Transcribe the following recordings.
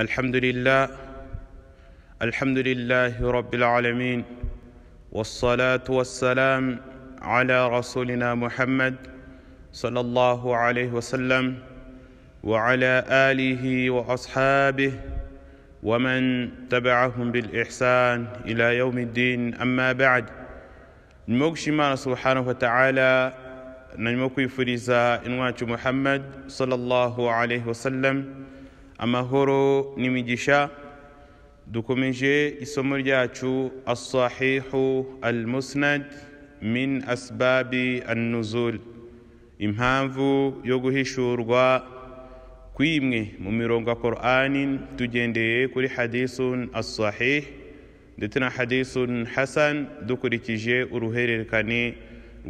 الحمد لله الحمد لله رب العالمين والصلاه والسلام على رسولنا محمد صلى الله عليه وسلم وعلى اله واصحابه ومن تبعهم بالاحسان الى يوم الدين اما بعد نموكشما سبحانه وتعالى نموكي فريزا انوات محمد صلى الله عليه وسلم amahoro n'imigisha dukomeje isomo ryacu asahihu al min asbabi annuzul impamvu yo guhishurwa kw'imwe mu mirongo ya Qur'ani tugendeye kuri hadisun asahih ndetse na hadisun hasan dukurikije uruhererekane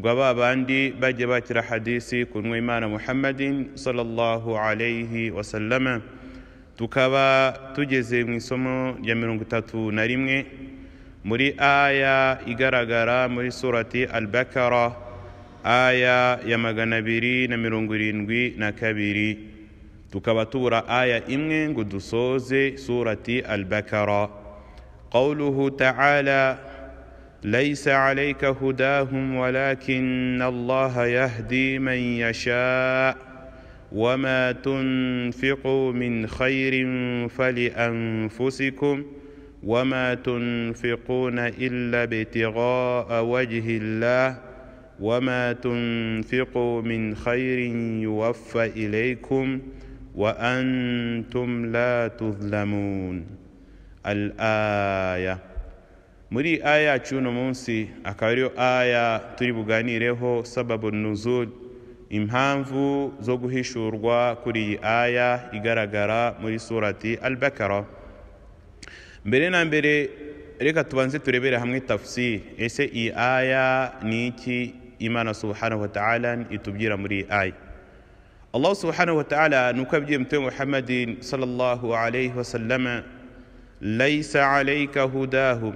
rwa ba bandi bajya bakira hadisi ku nwa imana muhammadin sallallahu alayhi wasallama tukaba tugeze mu isomo rya mirongo itatu na rimwe muri aya igaragara muri surati al-bakara aya ya magana abiri na mirongo irindwi na kabiri tukaba tubura aya imwe ngo dusoze surati al-bakara qawluhu ta'ala ليس عليك هداهم ولكن الله يهدي من يشاء وما تنفقوا من خير فلانفسكم وما تنفقون الا ابتغاء وجه الله وما تنفقوا من خير يوفى اليكم وانتم لا تظلمون الايه muri aya cy'uno munsi akaba ariyo aya turi buganireho sababu nuzul impamvu zo guhishurwa kuri iyi aya igaragara muri surati al bakara mbere na mbere reka tubanze turebere hamwe tafsiri ese iyi aya ni iki imana subhanahu wa ta'ala itubwira muri iyi aya allah subhanahu wa ta'ala nuko yabwiye mtume muhammadin sallallahu alayhi wa sallama laisa alayka hudahum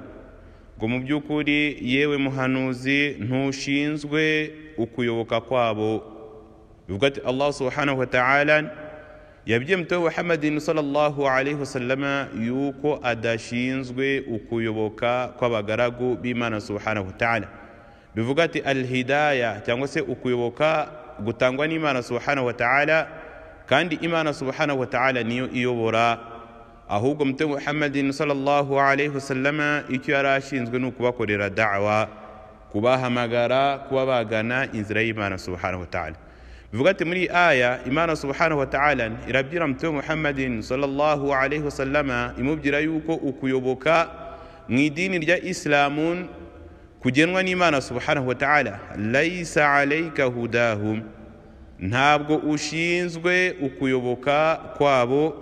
ngo mu by'ukuri yewe muhanuzi ntushinzwe ukuyoboka kwabo وقد الله سبحانه وتعالى yabye muto muhammadin sallallahu alaihi wasallama yuko adashinzwe ukuyoboka kw'abagaragu b'imana subhanahu ta'ala bivuga ati alhidaya cyangwa se ukuyoboka gutangwa n'imana subhanahu ta'ala kandi imana subhanahu ta'ala niyo iyobora ahubwo muto muhammadin sallallahu alaihi wasallama icyo yari ashinzwe ni ukubakorera da'wa kubahamagara kuba bagana inzira y'imana subhanahu ta'ala Wakati muri aya Imana subhanahu wa ta'ala irabwira mtume Muhammadin sallallahu alayhi wasallama imubwira yuko ukuyoboka mu idini rya Islamun kugenwa n'Imana subhanahu wa ta'ala laisa alayka hudahum ntabwo ushinzwe ukuyoboka kwabo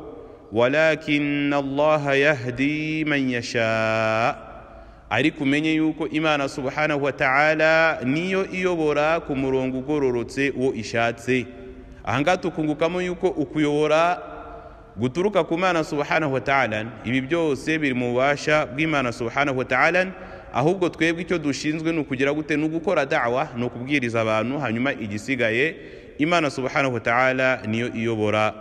walakin Allah yahdi man yasha ariko umenye yuko imana subhanahu wa ta'ala niyo iyobora ku murongo ugororotse uwo ishatse ahangaha tukungukamo yuko ukuyobora guturuka ku mana subhanahu wa ta'ala ibi byose biri mu bubasha bw'imana subhanahu wa ta'ala ahubwo twebwe icyo dushinzwe ni ukugira gute ni ugukora dawa ni ukubwiriza abantu hanyuma igisigaye imana subhanahu wa ta'ala niyo iyobora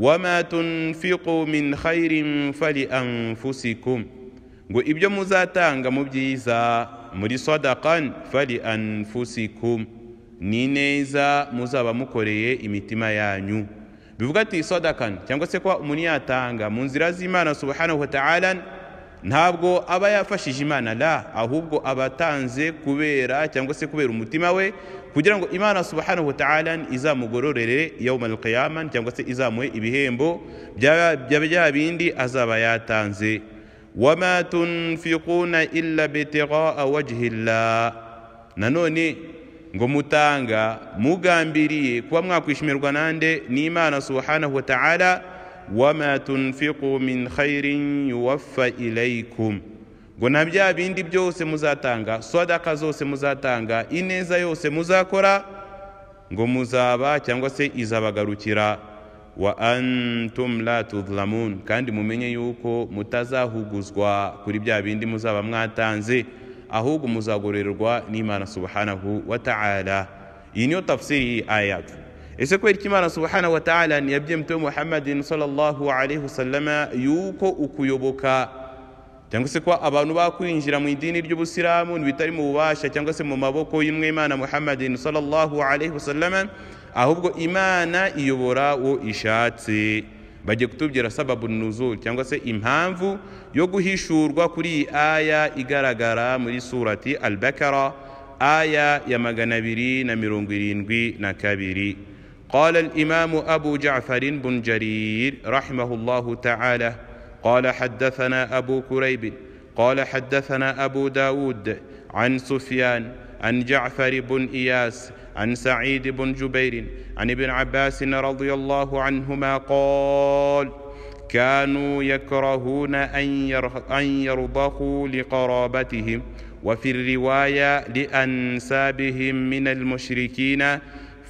wama tunfiqu min khairin fali anfusikum ngo ibyo muzatanga mu byiza muri sadaqan fali anfusikum ni neza muzaba mukoreye imitima yanyu bivuga ati sadakan cyangwa se ko umuntu yatanga mu nzira z'imana subhanahu wa ta'ala ntabwo aba yafashije imana la ahubwo aba atanze kubera cyangwa se kubera umutima we kugira ngo imana subhanahu wa ta'ala izamugororere yawma alqiyama cyangwa se izamuhe ibihembo bya bya bindi azaba yatanze wama tunfiquna illa bitigaa wajhi llah nanone ngo mutanga mugambiriye kuba mwakwishimirwa nande n'imana subhanahu wa ta'ala wama tunfiqu min khairin yuwaffa ilaykum ngo na bya bindi byose muzatanga sadaka zose muzatanga ineza yose muzakora ngo muzaba cyangwa se izabagarukira وأنتم لا تظلمون كان ممن يوكو متازا هوغوزوا كوريبيا بيندي مزابا مغاتانزي أهوغو مزاغوريروغوا نيمان سبحانه وتعالى ينيو تفسيري آيات إذا كويت كيمان سبحانه وتعالى نيبدي متو محمد صلى الله عليه وسلم يوكو أكويوبوكا cyangwa se kuba abantu bakwinjira mu idini ry'ubusilamu ntibitari mu bubasha cyangwa se mu maboko y'umwimana muhammadin sallallahu alayhi wa sallam ahubwo imana iyobora uwo ishatse bajya kutubwira sababu nuzuri cyangwa se impamvu yo guhishurwa kuri iyi aya igaragara muri surati albakara aya ya magana abiri na mirongo irindwi na kabiri قال الإمام أبو جعفر بن جرير رحمه الله تعالى قال حدثنا أبو كريب قال حدثنا أبو داود عن سفيان عن جعفر بن إياس عن سعيد بن جبير عن ابن عباس رضي الله عنهما قال كانوا يكرهون أن يرضخوا لقرابتهم وفي الرواية لأنسابهم من المشركين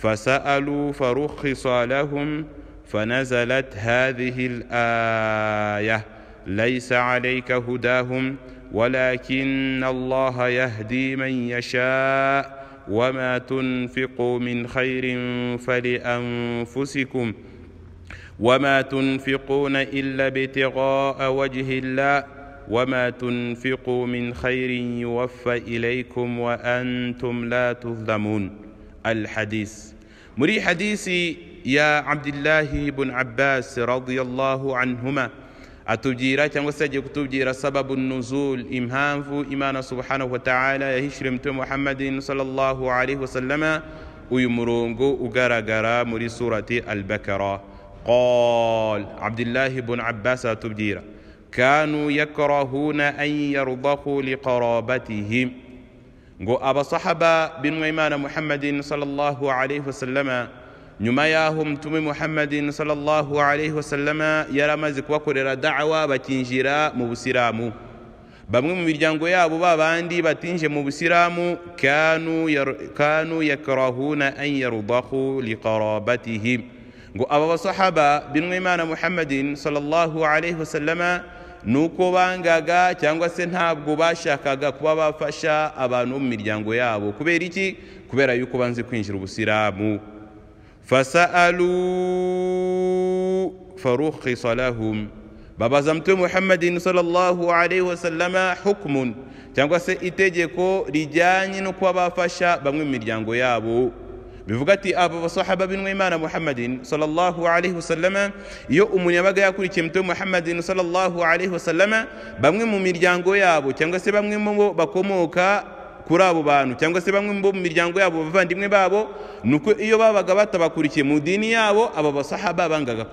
فسألوا فرخص لهم فنزلت هذه الآية ليس عليك هداهم ولكن الله يهدي من يشاء وما تنفقوا من خير فلانفسكم وما تنفقون الا ابتغاء وجه الله وما تنفقوا من خير يوفى اليكم وانتم لا تظلمون الحديث مري حديثي يا عبد الله بن عباس رضي الله عنهما atubyira cyangwa se yagiye kutubyira sababu nuzul impamvu imana subhanahu wa ta'ala yahishuriye mutume muhammadin sallallahu alayhi wa sallama uyu murongo ugaragara muri surati al-bakara قال عبد الله بن عباس تبديرا كانوا يكرهون أن يرضخوا لقرابتهم ngo abasahaba b'inwa imana muhammadin sallallahu alaihi wasallama nyuma yaho mutumi muhammadin sallallahu alayhi wasallam yari amaze kubakorera dawa bakinjira mu busilamu bamwe mu miryango yabo babandi batinje mu busilamu kanu, yar, kanu yakrahuna an yarudahu liqarabatihim ngo aba basahaba binwe imana muhammadin sallallahu alayhi wasallam nuko bangaga cyangwa se ntabwo bashakaga kuba bafasha abantu mu miryango yabo kubera iki kubera yuko banze kwinjira ubusilamu فسألوا فرخص لهم baba za mtume muhammadin sallallahu alaihi wasallama hukumun cyangwa se itegeko rijyanye no kuba bafasha bamwe mu miryango yabo bivuga ati abo basahaba b'inwimana muhammadin sallallahu alaihi wasallama iyo umuntu yabaga yakurikiye mtume muhammadin sallallahu alaihi wasallama bamwe mu miryango yabo cyangwa se bamwe mu bakomoka kuri abo bantu cyangwa se bamwe bo mu miryango yabo bavandimwe babo ni uko iyo babaga batabakurikiye mu dini yabo aba basahaba bangaga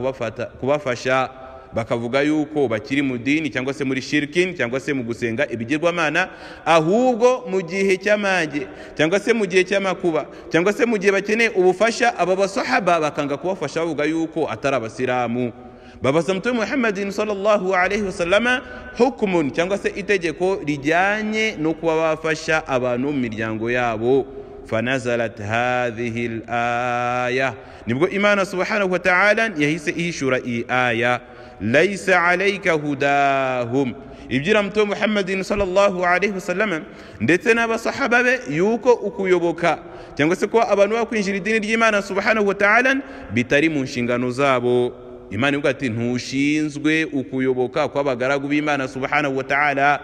kubafasha bakavuga yuko bakiri mu dini cyangwa se muri shirikini cyangwa se mu gusenga ibigirwamana ahubwo mu gihe cy'amage cyangwa se mu gihe cy'amakuba cyangwa se mu gihe bakeneye ubufasha aba basahaba bakanga kubafasha bavuga yuko atari abasilamu babaza muto muhammadin sallallahu alaihi wasallama hukumun cyangwa se itegeko rijyanye no kuba bafasha abantu mu miryango yabo fanazalat hadhihi al-aya nibwo imana subhanahu wa ta'ala yahise ihishura iyi aya laisa alayka hudahum ibwira muto muhammadin sallallahu alaihi wasallama ndetse n'abasahaba be yuko ukuyoboka cyangwa se ko abantu bakwinjira idini ry'imana subhanahu wa ta'ala bitari mu nshingano zabo imana ivuga ati ntushinzwe ukuyoboka kw'abagaragu b'imana subhanahu wa ta'ala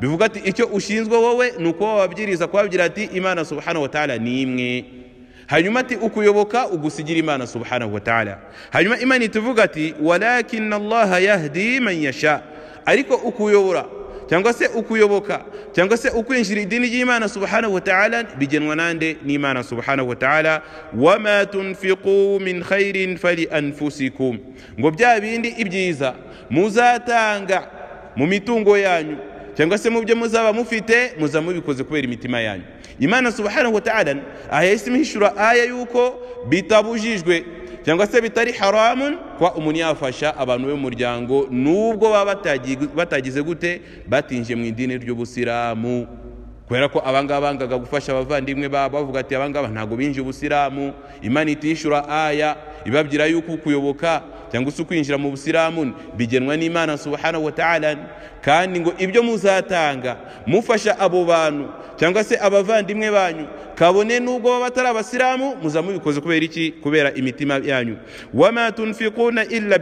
bivuga ati icyo ushinzwe wowe ni uko wabwiriza kubabwira ati imana subhanahu wa ta'ala ni imwe hanyuma ati ukuyoboka ugusigira imana subhanahu wa ta'ala hanyuma imana ituvuga ati walakin allaha yahdi man ariko ukuyobora cyangwa se ukuyoboka cyangwa se ukwinjira idini ry'imana subhanahu wa ta'ala bigenwa nande n'imana subhanahu wa ta'ala wama tunfiqu min khairin fali anfusikum ngo bya bindi ibyiza muzatanga mu mitungo yanyu cyangwa se mu byo muzaba mufite muza mubikoze kubera imitima yanyu imana subhanahu wa ta'ala ahise imhishura aya yuko bitabujijwe cyangwa se bitari haramu kwa umuntu yafasha abantu b'umuryango n'ubwo baba batagize gute batinje mu idini ry'ubusiramu kubera ko abangaba bangaga gufasha abavandimwe babo bavuga ati abangaba ntabwo binjye ubusilamu imana itishyura aya ibabwira yuko kuyoboka cyangwa se ukwinjira mu busilamu bigenwa n'imana subhanahu wa kandi ngo ibyo muzatanga mufasha abo bantu cyangwa se abavandimwe banyu kabone nubwo baba batari abasilamu muzamubikoze kubera iki kubera imitima yanyu wama tunfiquna illa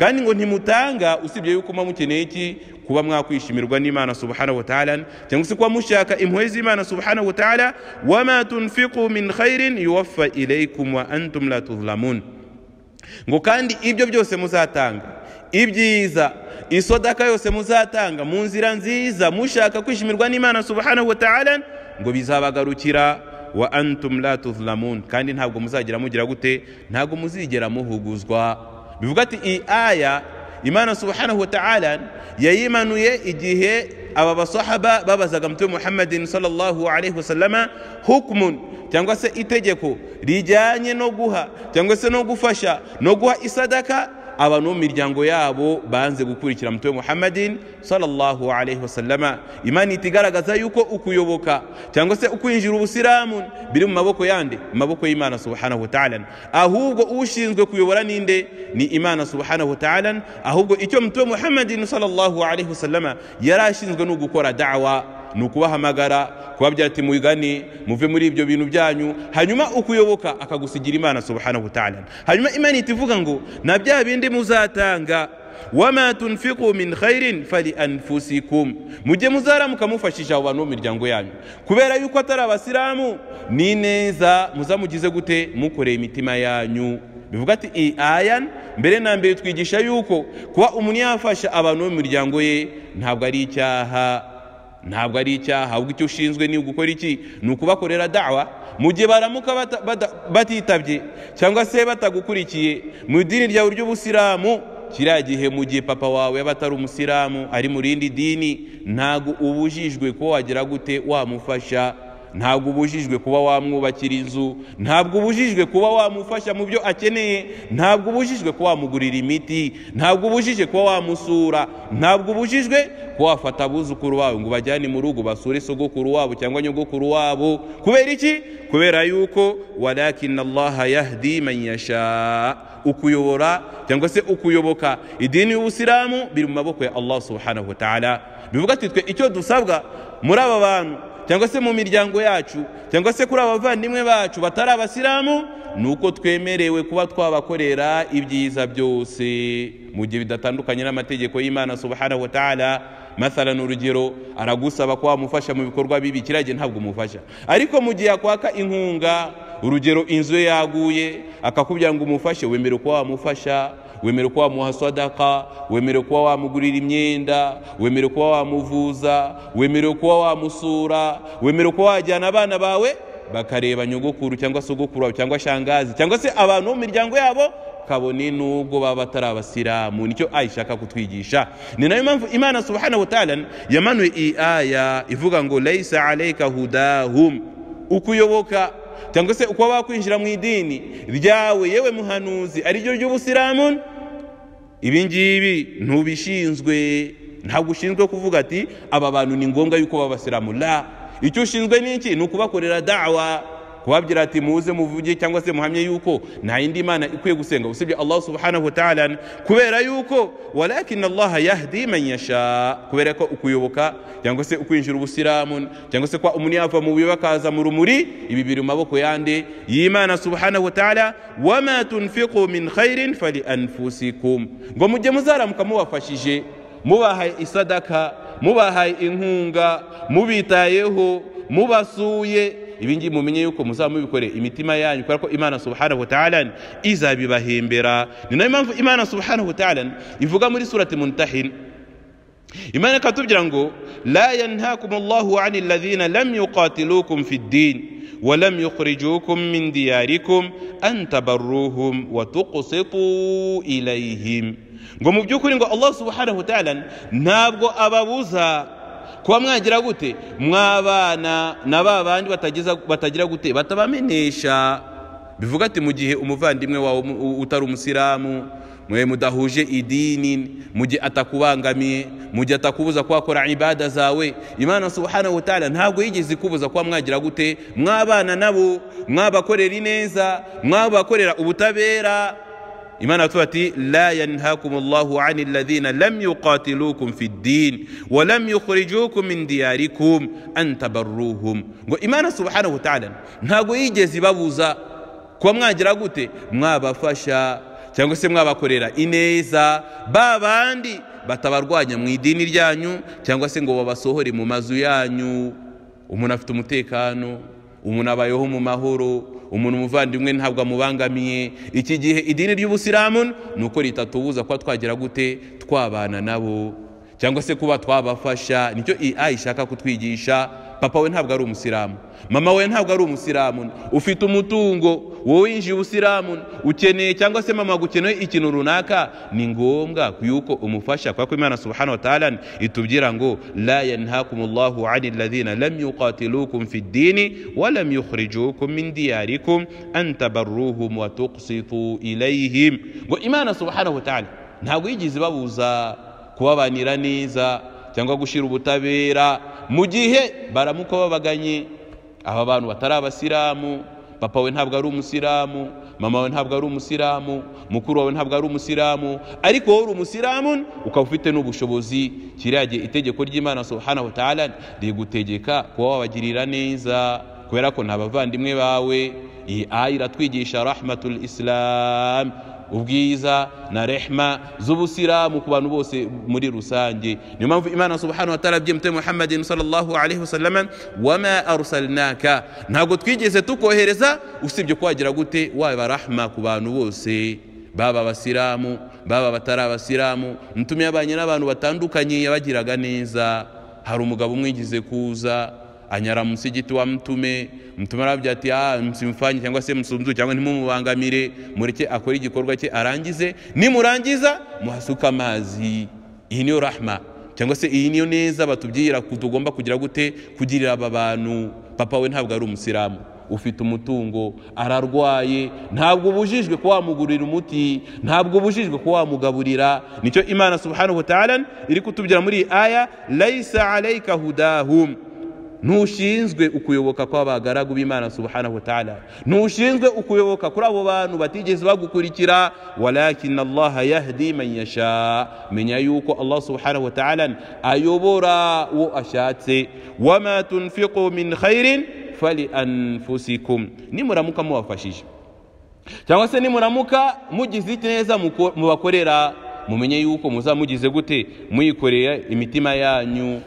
kandi ngo ntimutanga usibye yuko muba mukeneye iki kuba mwakwishimirwa n'imana subhanahu wa taala cyangwa se kuba mushaka impuhwe z'imana subhanahu wa taala wama tunfiqu min khairin yuwaffa ilaikum wa antum la tuzlamun ngo kandi ibyo byose muzatanga ibyiza isodaka yose muzatanga mu nzira nziza mushaka kwishimirwa n'imana subhanahu wa taala ngo bizabagarukira wa antum la tuzlamun kandi ntabwo muzagera mugira gute ntabwo muzigera muhuguzwa bivuga ati iyi aya imana subhanahu wataala yayimanuye igihe aba basahaba babazaga mtume muhammadin sallallahu alaihi wasallama hukmun cyangwa se itegeko rijyanye no guha cyangwa se no gufasha no guha isadaka aba no miryango yabo banze gukurikira mutwe Muhammadin sallallahu alayhi wasallama imani itigaragaza yuko ukuyoboka cyangwa se ukwinjira ubusiramu biri mu maboko yande maboko y'Imana subhanahu wa ta'ala ahubwo ushinzwe kuyobora ninde ni Imana subhanahu wa ta'ala ahubwo icyo mutwe Muhammadin sallallahu alayhi wasallama yarashinzwe no gukora da'wa ni ukubahamagara kubabwira ati mugane muve muri ibyo bintu byanyu hanyuma ukuyoboka akagusigira imana subhanahu wa hanyuma imana ihita ivuga ngo na bya bindi muzatanga wama tunfiqu min khairin fali mujye muzaramuka mufashije abo bantu miryango yanyu kubera yuko atari abasilamu ni neza muzamugize gute mukoreye imitima yanyu bivuga ati iyi aya mbere na mbere twigisha yuko kuba umuntu yafasha abantu bo mu miryango ye ntabwo ari icyaha ntabwo ari icyaha ahubwo icyo ushinzwe ni ugukora iki ni ukubakorera dawa mu gihe baramuka batitabye cyangwa se batagukurikiye mu idini ryawe ry'ubusilamu kiriya gihe mu gihe papa wawe yaba atari umusilamu ari mu rindi dini ntabwo ubujijwe ko wagera gute wamufasha ntabwo ubujijwe kuba wamwubakira inzu ntabwo ubujijwe kuba wamufasha mu byo akeneye ntabwo ubujijwe kuba wamugurira imiti ntabwo ubujije kuba wamusura ntabwo ubujijwe kuba wafata abuzukuru bawe ngo ubajyane mu rugo basure sogokuru wabo cyangwa nyogokuru wabo kubera iki kubera yuko walakina allaha yahdi man ukuyobora cyangwa se ukuyoboka idini y'ubusilamu biri mu maboko ya allah subhanahu wa ta'ala bivuga ati icyo dusabwa muri aba bantu cyangwa se mu miryango yacu cyangwa se kuri abavandimwe bacu batari abasilamu ni uko twemerewe kuba twabakorera ibyiza byose mu gihe bidatandukanye n'amategeko y'imana subhanahu wa ta'ala mathalan urugero aragusaba ko wamufasha mu bikorwa bibi kiriya ntabwo umufasha ariko mu gihe akwaka inkunga urugero inzu ye yaguye akakubwira ngo umufashe wemerewe kuba wamufasha wemerewe kuba wamuha sadaka wemerewe kuba wamugurira imyenda wemerewe kuba wamuvuza wemerewe kuba wamusura wemerewe kuba wajyana abana bawe bakareba nyogokuru cyangwa sogokuru wawe cyangwa shangazi cyangwa se abantu mu miryango yabo kabone n'ubwo baba batari abasiramu nicyo ayishaka kutwigisha ni nayo mpamvu imana subhanahu wa yamanuye iyi aya ivuga ngo layisa alayka hudahum ukuyoboka cyangwa se uko wakwinjira mu idini ryawe yewe muhanuzi ariryo ry'ubusilamu ibi ngibi ntubishinzwe ntabwo ushinzwe kuvuga ati aba bantu ni ngombwa yuko baba abasilamu la icyo ushinzwe ni iki ni ukubakorera dawa kubabwira ati muze muvuge cyangwa se muhamye yuko nta yindi mana ikwiye gusenga usibye allah subhanahu wa ta'ala kubera yuko walakin allah yahdi man yasha kubera ko ukuyoboka cyangwa se ukwinjira ubusiramu cyangwa se kwa umuntu yava mu bibakaza mu rumuri ibi biri mu maboko yande y'imana subhanahu wa ta'ala wama tunfiqu min khairin fali anfusikum ngo mujye muzaramuka mubafashije mubahaye isadaka mubahaye inkunga mubitayeho mubasuye ibingibi mumenye yuko muzamubikore imitima yanyu kubera ko imana subhanahu wa wataala izabibahembera ni nayo impamvu imana subhanahu wa ta'ala ivuga muri surati muntahin imana ikatubwira ngo la yanhakum allahu ani alladhina lam yuqatilukum fi din ولم يخرجوكم من دياركم أن تبروهم وتقسطوا إليهم ngo mu by'ukuri ngo allah subhanahu wataala kuba mwagira gute mwabana na ba bandi batagira gute batabamenesha bivuga ati mu gihe umuvandimwe wawe utari umusilamu mwe mudahuje idini mu gihe atakubangamiye mu gihe atakubuza kuhakora ibada zawe imana subhanahu wa ta'ala ntabwo yigeze ikubuza kuba mwagira gute mwabana nabo mwabakorera ineza mwabakorera ubutabera imana yaratubwira ati la yanhakum ani alladhina lam yuqatilukum fi ddin wa lam yukhrijukum min diyarikum an ngo imana subhanahu wataala ntabwo yigeze ibabuza kuba mwagira gute mwabafasha cyangwa se mwabakorera ineza ba bandi batabarwanya mu idini ryanyu cyangwa se ngo babasohore mu mazu yanyu umuntu afite umutekano umuntu abayeho mu mahoro umuntu umuvandimwe ntabwo amubangamiye iki gihe idini ry'ubusilamu ni uko ritatubuza kuba twagira gute twabana nabo cyangwa se kuba twabafasha nicyo ai ishaka kutwigisha papa we ntabwo ari umusilamu mama we ntabwo ari umusilamu ufite umutungo wowe winjiye ubusilamu ukeneye cyangwa se mama gukeneye ikintu runaka ni ngombwa yuko umufasha ko imana subhanahu wa ta'ala itubwira ngo la yanhakumullahu ani ladhina lam yuqatilukum fi ddini wa lam yukhrijukum min diyarikum an tabarruhum wa tuqsitu ilayhim ngo imana subhanahu wa ta'ala ntabwo yigize babuza kubabanira neza cyangwa gushyira ubutabera mu gihe baramuka babaganye aba bantu batari abasilamu papa we ntabwo ari umusilamu mama we ntabwo ari umusilamu mukuru wawe ntabwo ari umusilamu ariko wowe uri umusilamu ukaba ufite n'ubushobozi kiriya gihe itegeko ry'imana subhanahu wa ta'ala rigutegeka kuba wabagirira neza kubera ko ni abavandimwe bawe iyi aya iratwigisha rahmatul islam ubwiza na rehma z'ubusilamu ku bantu bose muri rusange niyo mpamvu imana subhanahu wa ta'ala yabyemuteye muhammadin sallallahu alaihi wasallam wama arsalnaka ntabwo twigeze tukohereza usibye kuhagira gute waba rahma ku bantu bose baba abasilamu baba abatari abasilamu mutume yabanye n'abantu batandukanye yabagiraga neza hari umugabo umwigize kuza anyara musigiti wa mtume mtume arababwira ati musimfanye ah, cyangwa se musunzu cyangwa ntimumubangamire mureke akore igikorwa cye arangize nimurangiza muhasuka amazi iyi niyo rahma cyangwa se iyi niyo neza batubwira tugomba kugira gute kugirira aba bantu papa we ntabwo ari umusilamu ufite umutungo ararwaye ntabwo ubujijwe kuba wamugurira umuti ntabwo ubujijwe kuba wamugaburira nicyo imana subhanahu wa ta'ala iri kutubwira muri aya layisa alayka ntushinzwe ukuyoboka kw'abagaragu b'imana subhanahu wa ta'ala ntushinzwe ukuyoboka kuri abo bantu batigeze bagukurikira walakin allaha yahdi man yasha menya yuko allah subhanahu wa ta'ala ayobora uwo ashatse wama tunfiqu min khairin fali anfusikum nimuramuka mubafashije cyangwa se nimuramuka mugize neza mubakorera mumenye yuko muzamugize gute muyikoreye imitima yanyu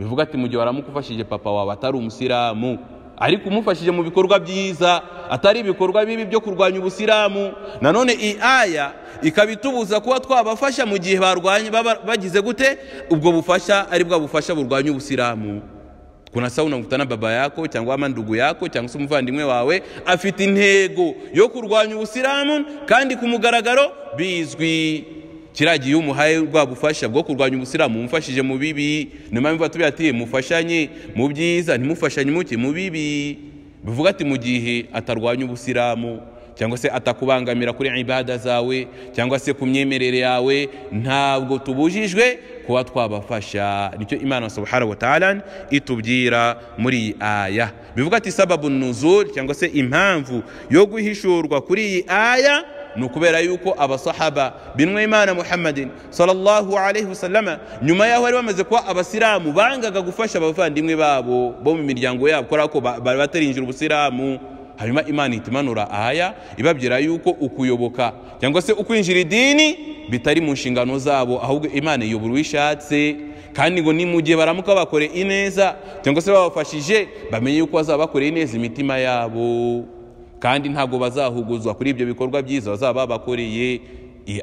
bivuga ati mu gihe waramukufashije papa wawe atari umusilamu ariko umufashije mu bikorwa byiza atari ibikorwa bibi byo kurwanya ubusilamu nanone iyi aya ikaba itubuza kuba twabafasha mu gihe barwanye bagize gute ubwo bufasha ari bwa bufasha burwanya ubusilamu kuna sawa unakutana baba yako cyangwa amandugu yako cyangwa se umuvandimwe wawe afite intego yo kurwanya ubusilamu kandi ku mugaragaro bizwi kiragiye iyo umuhaye bwa bufasha bwo kurwanya ubusiramu mufashije mu bibi niyo mpamvu tuba ati mufashanye mu byiza ntimufashanye muke mu bibi bivuga ati mu gihe atarwanya ubusiramu cyangwa se atakubangamira kuri ibada zawe cyangwa se ku myemerere yawe ntabwo tubujijwe kuba twabafasha nicyo imana subhanahu wa itubwira muri iyi aya bivuga ati sababu nuzuri cyangwa se impamvu yo guhishurwa kuri iyi aya ni ukubera yuko abasahaba imana muhammadin sallallahu alaihi wasallama nyuma yaho bari bamaze kuba abasilamu bangaga gufasha abavandimwe babo bo mu miryango yabo kubera ko bari batarinjira ubusilamu hanyuma imana ihita imanura aya ibabwira yuko ukuyoboka cyangwa se ukwinjira idini bitari mu nshingano zabo ahubwo imana iyobora uwo ishatse kandi ngo ni mu gihe baramuka bakore ineza cyangwa se babafashije bamenye yuko bazaba bakoreye ineza imitima yabo kandi ntabwo bazahuguzwa kuri ibyo bikorwa byiza bazaba babakoreye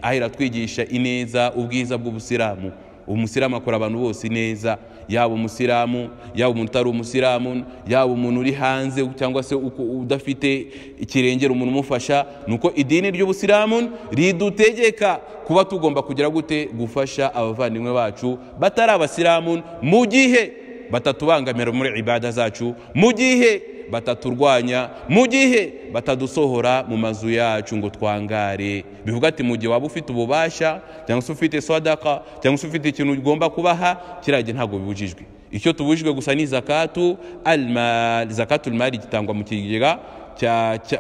ahera twigisha ineza ubwiza bw'ubusilamu umusiramu akora abantu bose neza yaba umusiramu yaba umuntu utari umusiramu yaba umuntu uri hanze cyangwa se udafite ikirengera umuntu umufasha ni uko idini ry'ubusilamu ridutegeka kuba tugomba kugira gute gufasha abavandimwe bacu batari abasilamu mu gihe batatubangamira muri ibada zacu mu gihe bataturwanya mu gihe batadusohora mu mazu yacu ngo twangare bivuga ati mu gihe waba ufite ububasha cyangwa se ufite sadaka cyangwa se ufite ikintu ugomba kubaha kiriya gihe ntabwo bibujijwe icyo tubujijwe gusa ni zakatu alimari zakatu alimari gitangwa mu kigega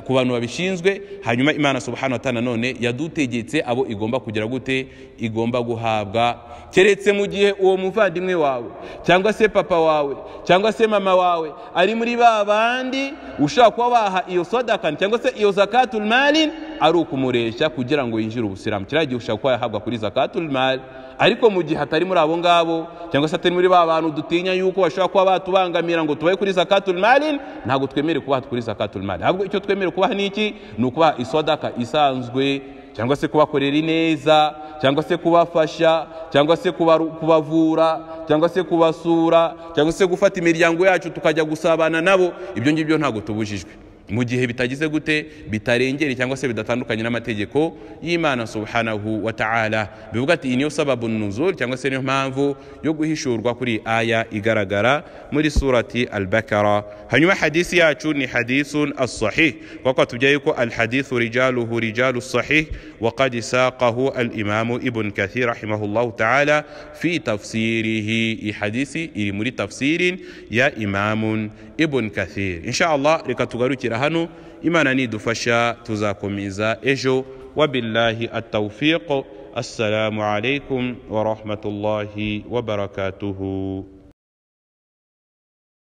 ku bantu babishinzwe hanyuma imana subhanahu wa ta'ala none yadutegetse abo igomba kugira gute igomba guhabwa keretse mu gihe uwo muvandimwe wawe cyangwa se papa wawe cyangwa se mama wawe ari muri ba bandi ushobora kuba waha iyo sodaka cyangwa se iyo zakatul mali ari ukumuresha kugira ngo yinjire ubusiramu kiriya gihe ushobora kuba yahabwa kuri zakatul mali ariko mu gihe atari muri abo ngabo cyangwa se atari muri ba bantu dutinya yuko bashobora kuba batubangamira ngo tubahe kuri zakatul mali ntabwo twemere kubaha kuri zakatul mali ahubwo icyo twemere kubaha ni iki ni ukubaha isodaka isanzwe cyangwa se kubakorera ineza cyangwa se kubafasha cyangwa se kubavura cyangwa se kubasura cyangwa se gufata imiryango yacu tukajya gusabana nabo ibyo ngibyo ntabwo tubujijwe mu gihe bitagize gute bitarengere cyangwa se bidatandukanye n'amategeko y'imana subhanahu wa ta'ala bivuga ati iniyo sababu nuzul cyangwa se niyo mpamvu yo guhishurwa kuri aya igaragara muri surati al-bakara hanyuma hadisi yacu ni hadithun as-sahih kuko tubyaye yuko al-hadithu rijaluhu rijalu sahih wa qad saqahu al-imamu ibn kathir rahimahullahu ta'ala fi tafsirihi i hadisi iri muri tafsirin ya imamun ibn kathir insha Allah reka tugarukira hano imana nidufasha tuzakomeza ejo wabillahi attawfiq assalamu alaikum wa rahmatullahi wa barakatuhu